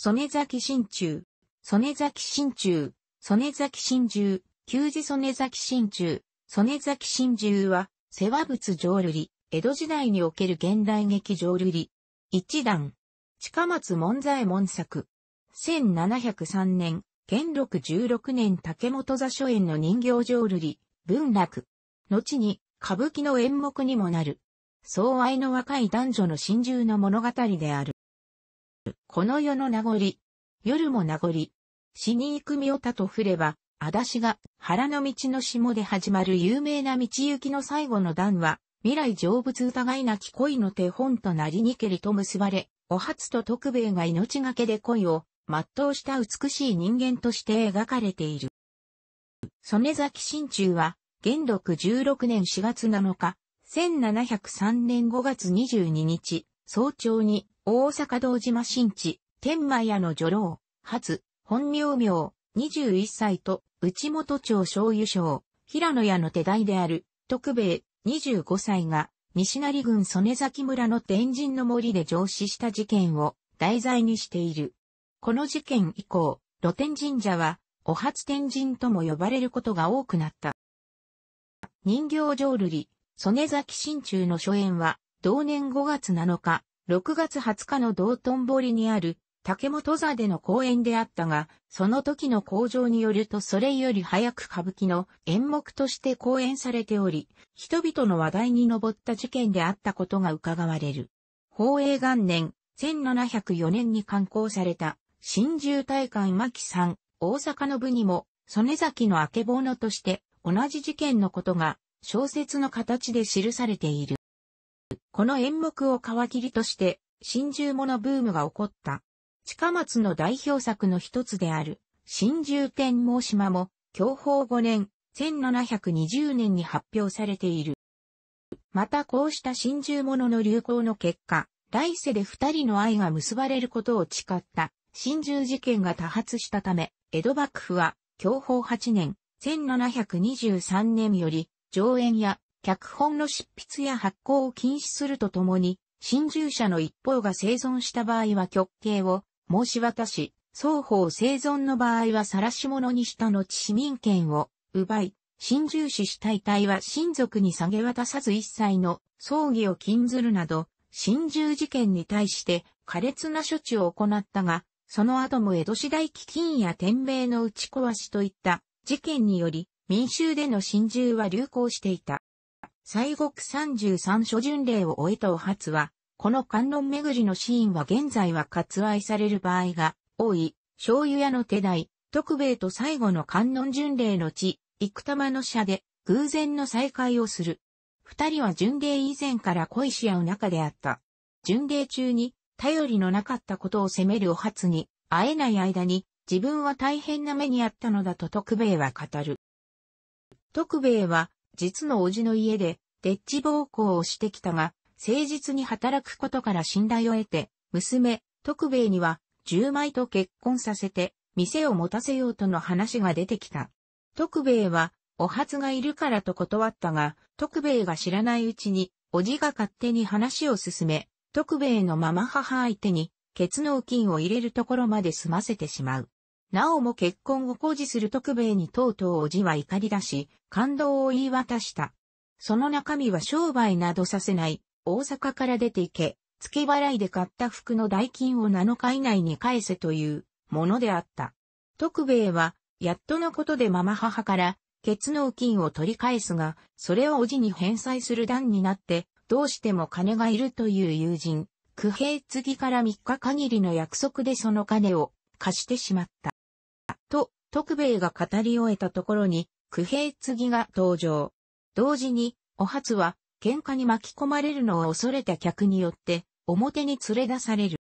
曽根崎新中、曽根崎新中、曽根崎新中、旧字曽根崎新中、曽根崎新中は、世話物浄瑠璃、江戸時代における現代劇浄瑠璃。一段、近松門左衛門作。1703年、元禄16年竹本座初演の人形浄瑠璃、文楽。後に、歌舞伎の演目にもなる。相愛の若い男女の真珠の物語である。この世の名残。夜も名残。死に行く身をたと振れば、足立が原の道の下で始まる有名な道行きの最後の段は、未来成仏疑いなき恋の手本となりにけりと結ばれ、お初と徳兵衛が命がけで恋を全うした美しい人間として描かれている。曽根崎真中は、元禄16年4月7日、1703年5月22日、早朝に大阪道島新地、天満屋の女郎、初、本名名、21歳と、内本町醤油賞、平野屋の手代である、徳兵衛、25歳が、西成郡曽根崎村の天神の森で上司した事件を題材にしている。この事件以降、露天神社は、お初天神とも呼ばれることが多くなった。人形浄瑠璃、曽根崎新中の初演は、同年5月7日、6月20日の道頓堀にある竹本座での公演であったが、その時の工場によるとそれより早く歌舞伎の演目として公演されており、人々の話題に上った事件であったことが伺われる。宝永元年、1704年に刊行された、新獣大官牧さん、大阪の部にも、曽根崎の明けぼのとして、同じ事件のことが、小説の形で記されている。この演目を皮切りとして、真珠物ブームが起こった。近松の代表作の一つである、真珠天毛島も、享保5年、1720年に発表されている。またこうした真珠物の流行の結果、来世で二人の愛が結ばれることを誓った真珠事件が多発したため、江戸幕府は享保8年、1723年より上演や脚本の執筆や発行を禁止するとともに、新住者の一方が生存した場合は極刑を申し渡し、双方生存の場合は晒し者にした後市民権を奪い、新住死した遺体は親族に下げ渡さず一切の葬儀を禁ずるなど、新住事件に対して苛烈な処置を行ったが、その後も江戸時代飢饉や天命の打ち壊しといった事件により、民衆での新住は流行していた。西国十三諸巡礼を終えたお初は、この観音巡りのシーンは現在は割愛される場合が多い、醤油屋の手代、徳兵衛と最後の観音巡礼の地、生玉の社で偶然の再会をする。二人は巡礼以前から恋し合う仲であった。巡礼中に頼りのなかったことを責めるお初に、会えない間に自分は大変な目にあったのだと徳兵衛は語る。徳兵衛は実の叔父の家で、デッチ暴行をしてきたが、誠実に働くことから信頼を得て、娘、徳兵衛には、十枚と結婚させて、店を持たせようとの話が出てきた。徳兵衛は、お初がいるからと断ったが、徳兵衛が知らないうちに、おじが勝手に話を進め、徳兵衛のママ母相手に、血納金を入れるところまで済ませてしまう。なおも結婚を誇示する徳兵衛にとうとうおじは怒り出し、感動を言い渡した。その中身は商売などさせない、大阪から出て行け、付け払いで買った服の代金を7日以内に返せというものであった。徳兵衛は、やっとのことでママ母から、血納金を取り返すが、それをおじに返済する段になって、どうしても金がいるという友人、九平次から3日限りの約束でその金を貸してしまった。徳兵衛が語り終えたところに、九平次が登場。同時に、お初は、喧嘩に巻き込まれるのを恐れた客によって、表に連れ出される。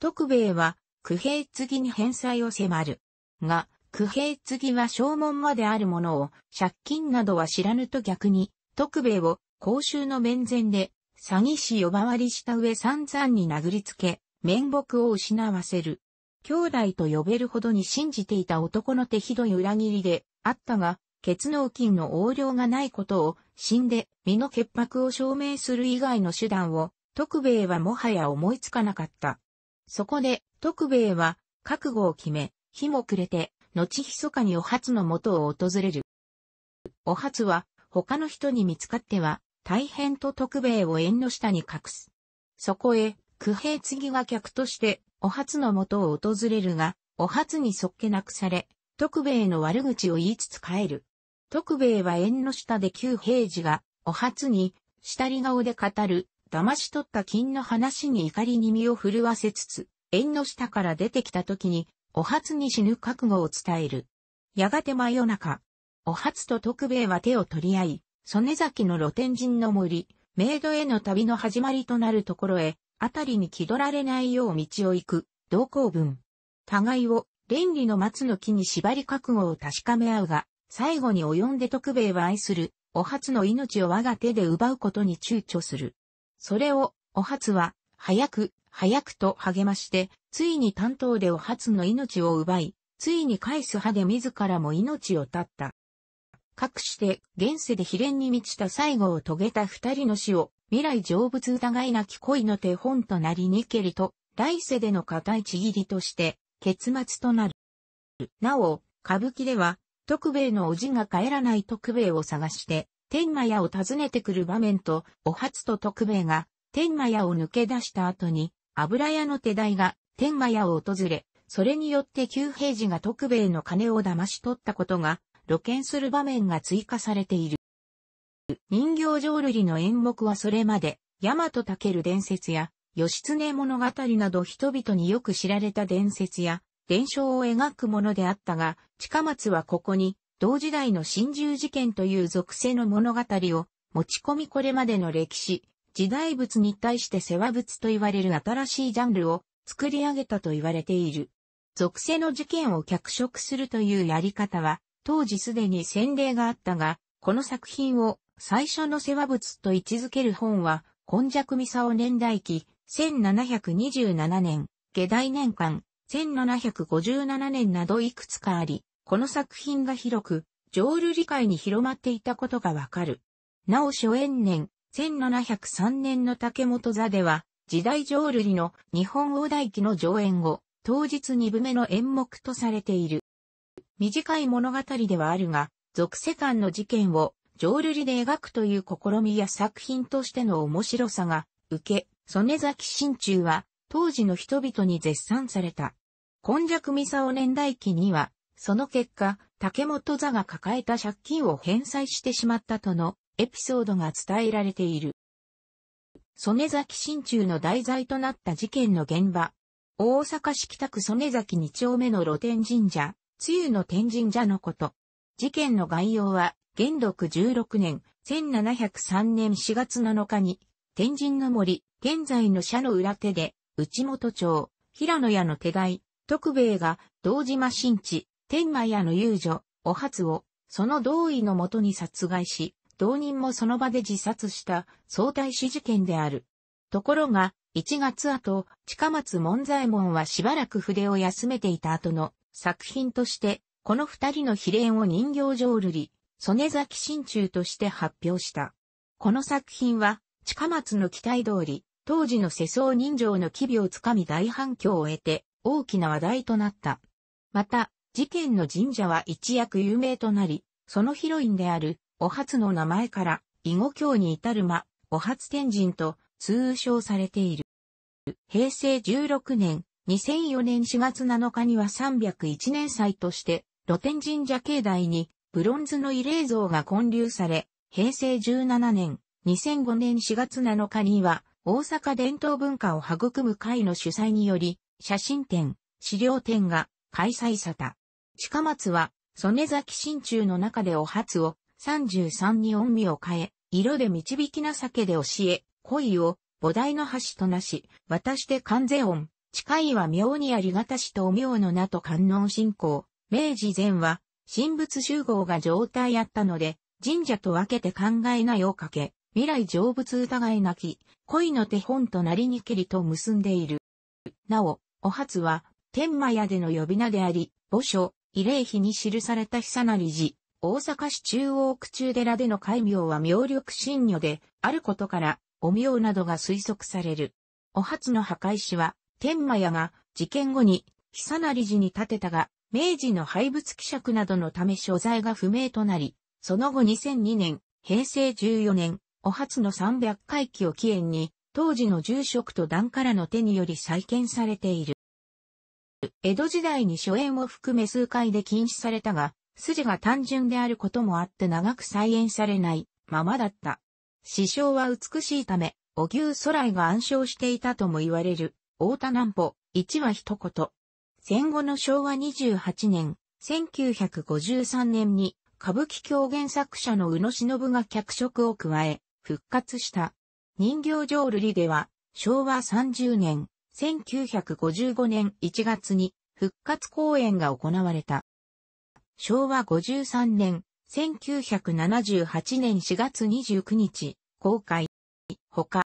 徳兵衛は、九平次に返済を迫る。が、九平次は正門まであるものを、借金などは知らぬと逆に、徳兵衛を公衆の面前で、詐欺師呼ばわりした上散々に殴りつけ、面目を失わせる。兄弟と呼べるほどに信じていた男の手ひどい裏切りであったが、血脳筋の横領がないことを死んで身の潔白を証明する以外の手段を徳兵衛はもはや思いつかなかった。そこで徳兵衛は覚悟を決め、日も暮れて、後密かにお初の元を訪れる。お初は他の人に見つかっては大変と徳兵衛を縁の下に隠す。そこへ九平次は客として、お初の元を訪れるが、お初にそっけなくされ、徳兵衛の悪口を言いつつ帰る。徳兵衛は縁の下で旧平次が、お初に、下り顔で語る、騙し取った金の話に怒りに身を震わせつつ、縁の下から出てきた時に、お初に死ぬ覚悟を伝える。やがて真夜中、お初と徳兵衛は手を取り合い、曽根崎の露天人の森、メイドへの旅の始まりとなるところへ、あたりに気取られないよう道を行く、同行文。互いを、連理の松の木に縛り覚悟を確かめ合うが、最後に及んで徳兵衛は愛する、お初の命を我が手で奪うことに躊躇する。それを、お初は、早く、早くと励まして、ついに担当でお初の命を奪い、ついに返す派で自らも命を絶った。かくして、現世で悲恋に満ちた最後を遂げた二人の死を、未来成仏疑いなき恋の手本となりニケリと、来世での固いちぎりとして、結末となる。なお、歌舞伎では、徳兵衛の叔父が帰らない徳兵衛を探して、天満屋を訪ねてくる場面と、お初と徳兵衛が、天満屋を抜け出した後に、油屋の手代が、天満屋を訪れ、それによって旧平次が徳兵衛の金を騙し取ったことが、露見する場面が追加されている。人形浄瑠璃の演目はそれまで、大和る伝説や、義経物語など人々によく知られた伝説や、伝承を描くものであったが、近松はここに、同時代の真珠事件という属性の物語を持ち込みこれまでの歴史、時代物に対して世話物と言われる新しいジャンルを作り上げたと言われている。属性の事件を脚色するというやり方は、当時すでに先例があったが、この作品を最初の世話物と位置づける本は、今弱三沢年代記、1727年、下大年間、1757年などいくつかあり、この作品が広く、浄瑠璃界に広まっていたことがわかる。なお初演年、1703年の竹本座では、時代浄瑠璃の日本大大記の上演後、当日二部目の演目とされている。短い物語ではあるが、俗世間の事件を浄瑠璃で描くという試みや作品としての面白さが受け、曽根崎真中は当時の人々に絶賛された。今弱三沢年代記には、その結果、竹本座が抱えた借金を返済してしまったとのエピソードが伝えられている。曽根崎真中の題材となった事件の現場。大阪市北区曽根崎二丁目の露天神社、露の天神社のこと。事件の概要は元禄16年、1703年4月7日に、天神の森、現在の社の裏手で、内本町、平野屋の手代、徳兵衛が、道島新地、天満屋の遊女、お初を、その同意のもとに殺害し、同人もその場で自殺した相対死事件である。ところが、1月後、近松門左衛門はしばらく筆を休めていた後の作品として、この二人の比例を人形浄瑠璃、曽根崎真中として発表した。この作品は、近松の期待通り、当時の世相人情の機微をつかみ大反響を得て、大きな話題となった。また、事件の神社は一躍有名となり、そのヒロインである、お初の名前から、囲碁教に至る間、お初天神と通称されている。平成16年、2004年4月7日には301年祭として、露天神社境内にブロンズの慰霊像が建立され、平成17年、2005年4月7日には、大阪伝統文化を育む会の主催により、写真展、資料展が開催された。近松は、曽根崎新中の中でお初を、33に音味を変え、色で導きな酒で教え、恋を、菩提の橋となし、渡して関税音、近いは妙にありがたしとお妙の名と観音信仰、明治前は、神仏集合が状態あったので、神社と分けて考えなよかけ、未来成仏疑いなき、恋の手本となりにけりと結んでいる。なお、お初は、天満屋での呼び名であり、墓所、慰霊碑に記された久成寺、大阪市中央区中寺での戒名は妙力神女で、あることから、お妙などが推測される。お初の墓石は、天満屋が、事件後に、久成寺に建てたが、明治の廃物希釈などのため所在が不明となり、その後2002年、平成14年、お初の300回忌を起源に、当時の住職と段からの手により再建されている。江戸時代に初演を含め数回で禁止されたが、筋が単純であることもあって長く再演されないままだった。師匠は美しいため、お牛空来が暗唱していたとも言われる、大田南穂、一は一言、戦後の昭和28年、1953年に歌舞伎狂言作者の宇野忍が脚色を加え、復活した。人形浄瑠璃では、昭和30年、1955年1月に復活公演が行われた。昭和53年、1978年4月29日、公開。ほか、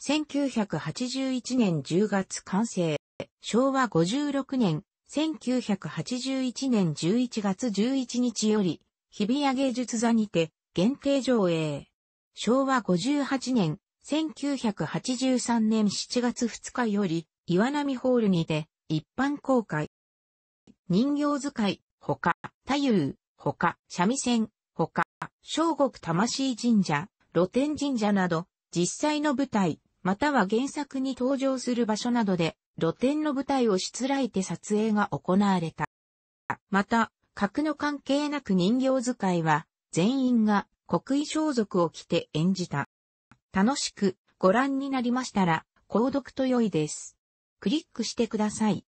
1981年10月完成。昭和56年、1981年11月11日より、日比谷芸術座にて、限定上映。昭和58年、1983年7月2日より、岩波ホールにて、一般公開。人形使い、ほか、太夫、ほか、三味線、ほか、小国魂神社、露天神社など、実際の舞台、または原作に登場する場所などで露天の舞台をしつらいて撮影が行われた。また、格の関係なく人形使いは、全員が国威装束を着て演じた。楽しくご覧になりましたら、購読と良いです。クリックしてください。